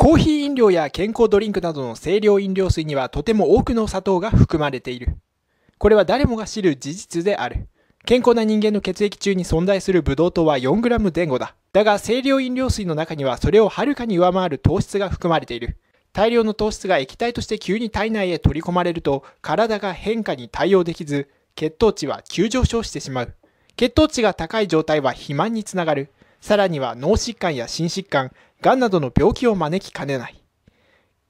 コーヒー飲料や健康ドリンクなどの清涼飲料水にはとても多くの砂糖が含まれている。これは誰もが知る事実である。健康な人間の血液中に存在するブドウ糖は 4g 前後だ。だが清涼飲料水の中にはそれをはるかに上回る糖質が含まれている。大量の糖質が液体として急に体内へ取り込まれると体が変化に対応できず血糖値は急上昇してしまう。血糖値が高い状態は肥満につながる。さらには脳疾患や心疾患、癌などの病気を招きかねない。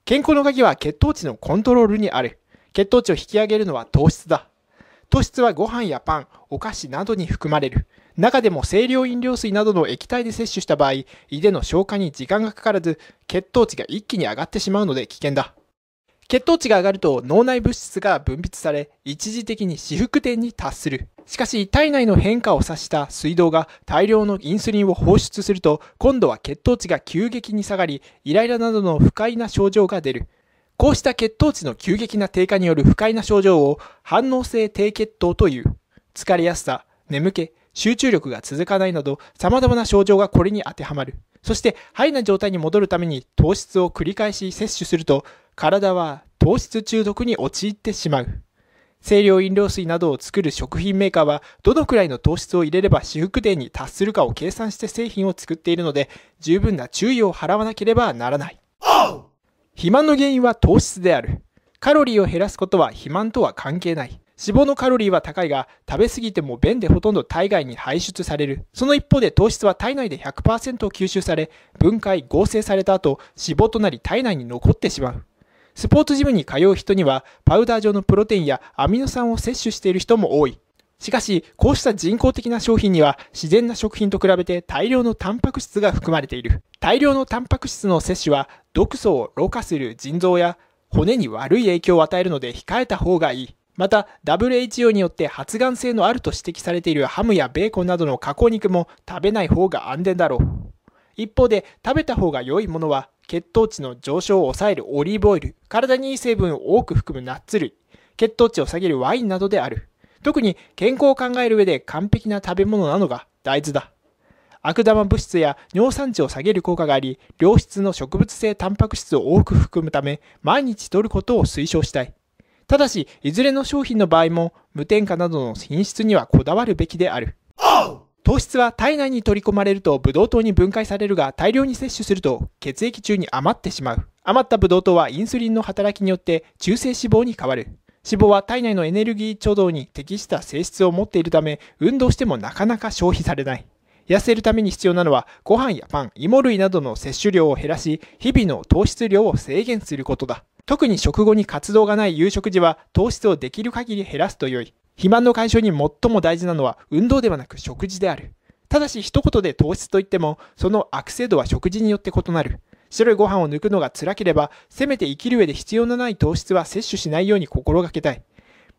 健康の鍵は血糖値のコントロールにある。血糖値を引き上げるのは糖質だ。糖質はご飯やパン、お菓子などに含まれる。中でも清涼飲料水などの液体で摂取した場合、胃での消化に時間がかからず、血糖値が一気に上がってしまうので危険だ。血糖値が上がると脳内物質が分泌され、一時的に私服点に達する。しかし、体内の変化を指した水道が大量のインスリンを放出すると、今度は血糖値が急激に下がり、イライラなどの不快な症状が出る。こうした血糖値の急激な低下による不快な症状を反応性低血糖という。疲れやすさ、眠気、集中力が続かないなど様々な症状がこれに当てはまる。そして、肺な状態に戻るために糖質を繰り返し摂取すると、体は糖質中毒に陥ってしまう。清涼飲料水などを作る食品メーカーは、どのくらいの糖質を入れれば私服デに達するかを計算して製品を作っているので、十分な注意を払わなければならない。肥満の原因は糖質である。カロリーを減らすことは肥満とは関係ない。脂肪のカロリーは高いが、食べ過ぎても便でほとんど体外に排出される。その一方で糖質は体内で100%吸収され、分解、合成された後、脂肪となり体内に残ってしまう。スポーツジムに通う人には、パウダー状のプロテインやアミノ酸を摂取している人も多い。しかし、こうした人工的な商品には、自然な食品と比べて大量のタンパク質が含まれている。大量のタンパク質の摂取は、毒素をろ過する腎臓や、骨に悪い影響を与えるので控えた方がいい。また、WHO によって発がん性のあると指摘されているハムやベーコンなどの加工肉も食べない方が安全だろう。一方で、食べた方が良いものは、血糖値の上昇を抑えるオリーブオイル、体にいい成分を多く含むナッツ類、血糖値を下げるワインなどである。特に健康を考える上で完璧な食べ物なのが大豆だ。悪玉物質や尿酸値を下げる効果があり、良質の植物性タンパク質を多く含むため、毎日摂ることを推奨したい。ただし、いずれの商品の場合も、無添加などの品質にはこだわるべきである。糖質は体内に取り込まれるとブドウ糖に分解されるが大量に摂取すると血液中に余ってしまう余ったブドウ糖はインスリンの働きによって中性脂肪に変わる脂肪は体内のエネルギー貯蔵に適した性質を持っているため運動してもなかなか消費されない痩せるために必要なのはご飯やパン芋類などの摂取量を減らし日々の糖質量を制限することだ特に食後に活動がない夕食時は糖質をできる限り減らすと良い肥満の解消に最も大事なのは運動ではなく食事である。ただし一言で糖質といっても、その悪性度は食事によって異なる。白いご飯を抜くのが辛ければ、せめて生きる上で必要のない糖質は摂取しないように心がけたい。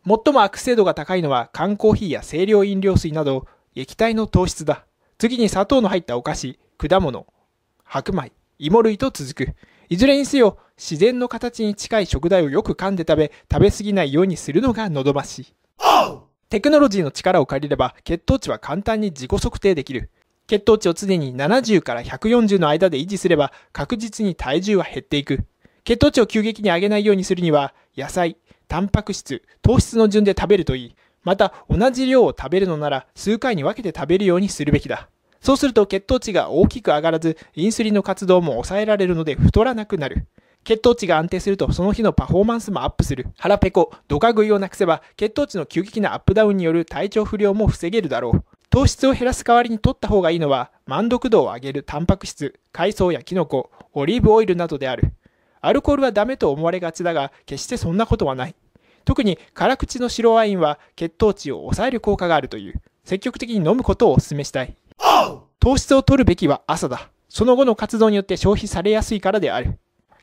最も悪性度が高いのは缶コーヒーや清涼飲料水など液体の糖質だ。次に砂糖の入ったお菓子、果物、白米、芋類と続く。いずれにせよ、自然の形に近い食材をよく噛んで食べ、食べ過ぎないようにするのが望ましい。テクノロジーの力を借りれば血糖値は簡単に自己測定できる。血糖値を常に70から140の間で維持すれば確実に体重は減っていく。血糖値を急激に上げないようにするには野菜、タンパク質、糖質の順で食べるといい。また同じ量を食べるのなら数回に分けて食べるようにするべきだ。そうすると血糖値が大きく上がらず、インスリンの活動も抑えられるので太らなくなる。血糖値が安定するとその日のパフォーマンスもアップする。腹ペコ、ドカ食いをなくせば血糖値の急激なアップダウンによる体調不良も防げるだろう。糖質を減らす代わりに取った方がいいのは満足度を上げるタンパク質、海藻やキノコ、オリーブオイルなどである。アルコールはダメと思われがちだが、決してそんなことはない。特に辛口の白ワインは血糖値を抑える効果があるという。積極的に飲むことをお勧めしたい。糖質を取るべきは朝だ。その後の活動によって消費されやすいからである。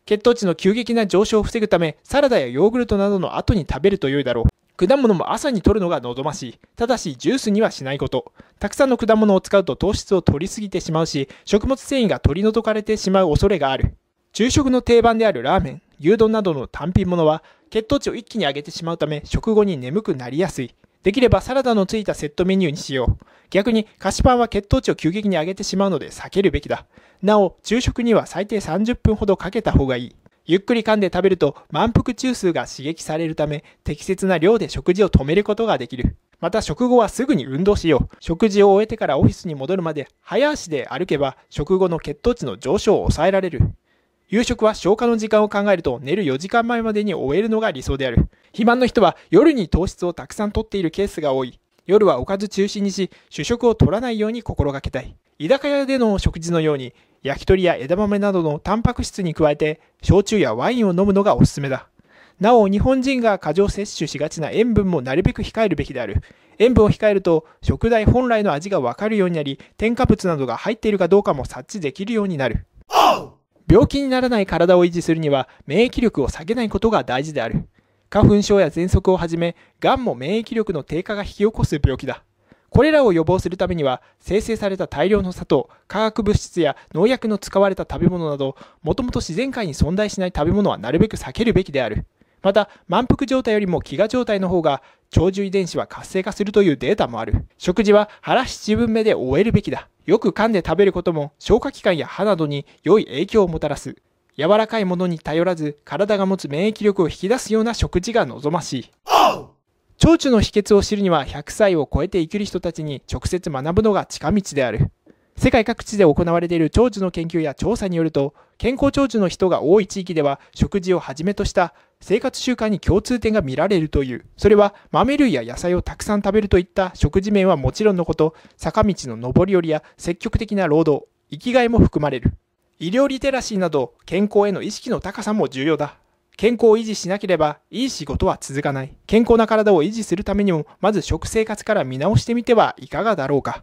血糖値の急激な上昇を防ぐため、サラダやヨーグルトなどの後に食べると良いだろう。果物も朝に摂るのが望ましい。ただし、ジュースにはしないこと。たくさんの果物を使うと糖質を摂りすぎてしまうし、食物繊維が取り除かれてしまう恐れがある。昼食の定番であるラーメン、牛丼などの単品物は、血糖値を一気に上げてしまうため、食後に眠くなりやすい。できればサラダのついたセットメニューにしよう。逆に菓子パンは血糖値を急激に上げてしまうので避けるべきだ。なお、昼食には最低30分ほどかけた方がいい。ゆっくり噛んで食べると満腹中枢が刺激されるため適切な量で食事を止めることができる。また食後はすぐに運動しよう。食事を終えてからオフィスに戻るまで早足で歩けば食後の血糖値の上昇を抑えられる。夕食は消化の時間を考えると寝る4時間前までに終えるのが理想である。肥満の人は夜に糖質をたくさん摂っているケースが多い。夜はおかず中心にし、主食を取らないように心がけたい。居酒屋での食事のように、焼き鳥や枝豆などのタンパク質に加えて、焼酎やワインを飲むのがおすすめだ。なお、日本人が過剰摂取しがちな塩分もなるべく控えるべきである。塩分を控えると、食材本来の味がわかるようになり、添加物などが入っているかどうかも察知できるようになる。病気にならない体を維持するには免疫力を下げないことが大事である。花粉症や喘息をはじめ、がんも免疫力の低下が引き起こす病気だ。これらを予防するためには、生成された大量の砂糖、化学物質や農薬の使われた食べ物など、もともと自然界に存在しない食べ物はなるべく避けるべきである。また、満腹状態よりも飢餓状態の方が、長寿遺伝子は活性化するというデータもある。食事は腹七分目で終えるべきだ。よく噛んで食べることも消化器官や歯などに良い影響をもたらす。柔らかいものに頼らず、体が持つ免疫力を引き出すような食事が望ましい。長寿の秘訣を知るには100歳を超えて生きる人たちに直接学ぶのが近道である。世界各地で行われている長寿の研究や調査によると健康長寿の人が多い地域では食事をはじめとした生活習慣に共通点が見られるというそれは豆類や野菜をたくさん食べるといった食事面はもちろんのこと坂道の上り下りや積極的な労働生きがいも含まれる医療リテラシーなど健康への意識の高さも重要だ健康を維持しなければいい仕事は続かない健康な体を維持するためにもまず食生活から見直してみてはいかがだろうか